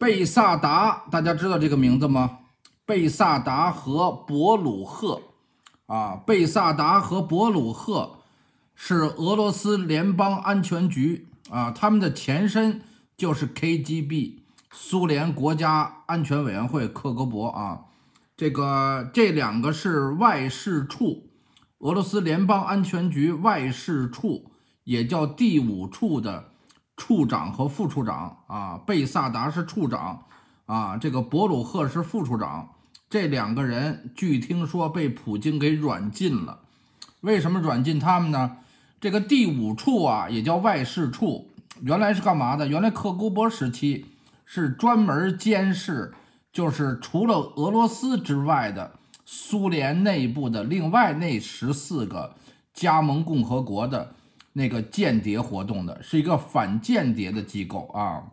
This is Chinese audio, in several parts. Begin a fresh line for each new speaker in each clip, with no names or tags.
贝萨达，大家知道这个名字吗？贝萨达和博鲁赫，啊，贝萨达和博鲁赫是俄罗斯联邦安全局啊，他们的前身就是 KGB，苏联国家安全委员会克格勃啊，这个这两个是外事处，俄罗斯联邦安全局外事处也叫第五处的。处长和副处长啊，贝萨达是处长啊，这个博鲁赫是副处长。这两个人据听说被普京给软禁了。为什么软禁他们呢？这个第五处啊，也叫外事处，原来是干嘛的？原来克格勃时期是专门监视，就是除了俄罗斯之外的苏联内部的另外那十四个加盟共和国的。那个间谍活动的是一个反间谍的机构啊。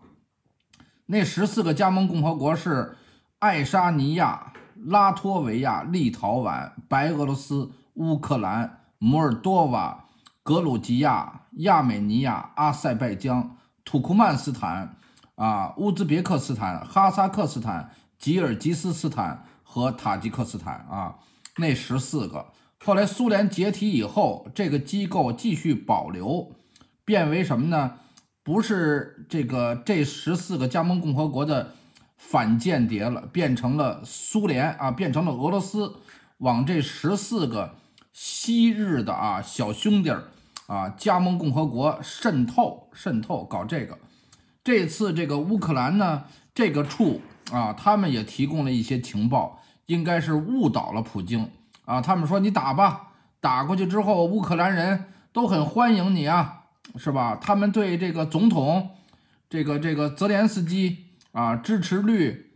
那十四个加盟共和国是爱沙尼亚、拉脱维亚、立陶宛、白俄罗斯、乌克兰、摩尔多瓦、格鲁吉亚、亚美尼亚、阿塞拜疆、土库曼斯坦、啊乌兹别克斯坦、哈萨克斯坦、吉尔吉斯斯坦和塔吉克斯坦啊，那十四个。后来苏联解体以后，这个机构继续保留，变为什么呢？不是这个这十四个加盟共和国的反间谍了，变成了苏联啊，变成了俄罗斯，往这十四个昔日的啊小兄弟儿啊加盟共和国渗透渗透搞这个。这次这个乌克兰呢，这个处啊，他们也提供了一些情报，应该是误导了普京。啊，他们说你打吧，打过去之后，乌克兰人都很欢迎你啊，是吧？他们对这个总统，这个这个泽连斯基啊，支持率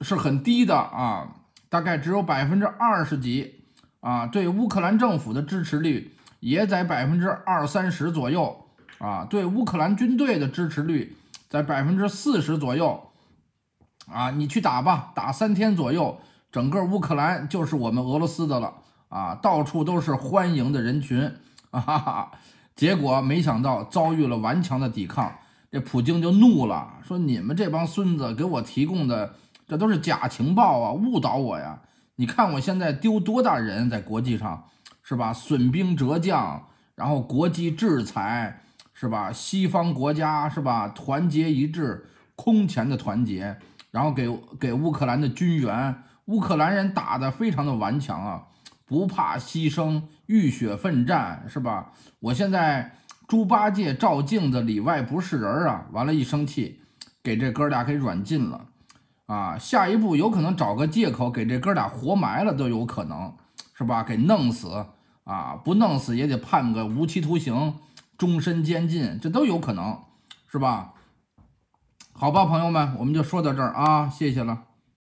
是很低的啊，大概只有百分之二十几啊。对乌克兰政府的支持率也在百分之二三十左右啊。对乌克兰军队的支持率在百分之四十左右啊。你去打吧，打三天左右。整个乌克兰就是我们俄罗斯的了啊！到处都是欢迎的人群，哈哈。结果没想到遭遇了顽强的抵抗，这普京就怒了，说：“你们这帮孙子给我提供的这都是假情报啊，误导我呀！你看我现在丢多大人在国际上，是吧？损兵折将，然后国际制裁，是吧？西方国家是吧？团结一致，空前的团结，然后给给乌克兰的军援。”乌克兰人打得非常的顽强啊，不怕牺牲，浴血奋战，是吧？我现在猪八戒照镜子，里外不是人啊！完了，一生气，给这哥俩给软禁了，啊！下一步有可能找个借口给这哥俩活埋了都有可能，是吧？给弄死啊！不弄死也得判个无期徒刑、终身监禁，这都有可能，是吧？好吧，朋友们，我们就说到这儿啊，谢谢了。